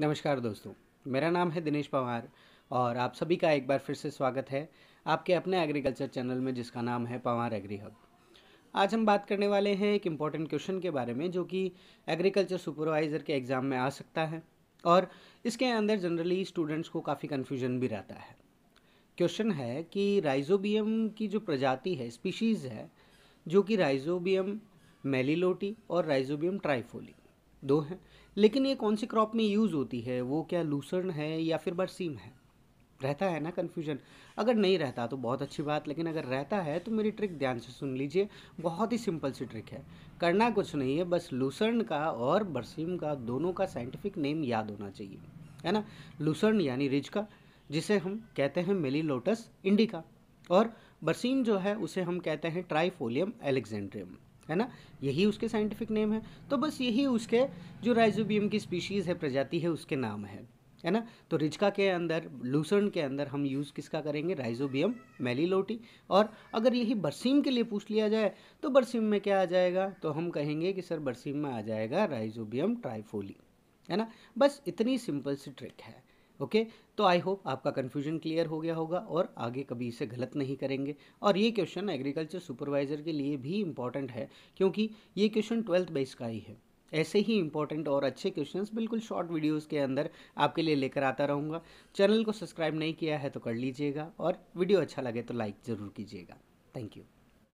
नमस्कार दोस्तों मेरा नाम है दिनेश पवार और आप सभी का एक बार फिर से स्वागत है आपके अपने एग्रीकल्चर चैनल में जिसका नाम है पवार एग्री हब आज हम बात करने वाले हैं एक इम्पॉर्टेंट क्वेश्चन के बारे में जो कि एग्रीकल्चर सुपरवाइज़र के एग्ज़ाम में आ सकता है और इसके अंदर जनरली स्टूडेंट्स को काफ़ी कन्फ्यूजन भी रहता है क्वेश्चन है कि राइजोबियम की जो प्रजाति है स्पीशीज़ है जो कि राइजोबियम मेलीलोटी और राइजोबियम ट्राइफोली दो हैं लेकिन ये कौन सी क्रॉप में यूज़ होती है वो क्या लूसर्न है या फिर बरसीम है रहता है ना कन्फ्यूजन अगर नहीं रहता तो बहुत अच्छी बात लेकिन अगर रहता है तो मेरी ट्रिक ध्यान से सुन लीजिए बहुत ही सिंपल सी ट्रिक है करना कुछ नहीं है बस लूसर्न का और बरसीम का दोनों का साइंटिफिक नेम याद होना चाहिए है ना लूसर्न यानी रिज का जिसे हम कहते हैं मिली लोटस इंडिका और बरसीम जो है उसे हम कहते हैं ट्राईफोलियम एलेक्जेंड्रियम है ना यही उसके साइंटिफिक नेम है तो बस यही उसके जो राइजोबियम की स्पीशीज़ है प्रजाति है उसके नाम है है ना तो रिचका के अंदर लूसर्न के अंदर हम यूज़ किसका करेंगे राइजोबियम मेलीलोटी और अगर यही बरसीम के लिए पूछ लिया जाए तो बरसीम में क्या आ जाएगा तो हम कहेंगे कि सर बरसीम में आ जाएगा राइजोबियम ट्राइफोली है ना बस इतनी सिंपल सी ट्रिक है ओके तो आई होप आपका कन्फ्यूजन क्लियर हो गया होगा और आगे कभी इसे गलत नहीं करेंगे और ये क्वेश्चन एग्रीकल्चर सुपरवाइज़र के लिए भी इम्पॉर्टेंट है क्योंकि ये क्वेश्चन ट्वेल्थ बेस का ही है ऐसे ही इंपॉर्टेंट और अच्छे क्वेश्चंस बिल्कुल शॉर्ट वीडियोस के अंदर आपके लिए लेकर आता रहूँगा चैनल को सब्सक्राइब नहीं किया है तो कर लीजिएगा और वीडियो अच्छा लगे तो लाइक ज़रूर कीजिएगा थैंक यू